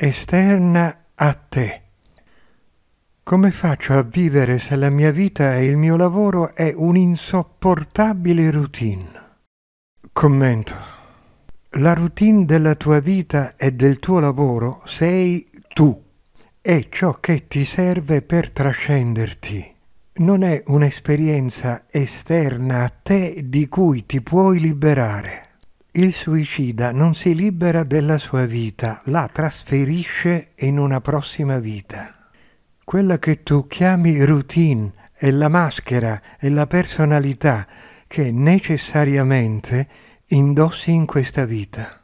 esterna a te. Come faccio a vivere se la mia vita e il mio lavoro è un'insopportabile routine? Commento. La routine della tua vita e del tuo lavoro sei tu, è ciò che ti serve per trascenderti. Non è un'esperienza esterna a te di cui ti puoi liberare. Il suicida non si libera della sua vita, la trasferisce in una prossima vita. Quella che tu chiami routine è la maschera, è la personalità che necessariamente indossi in questa vita.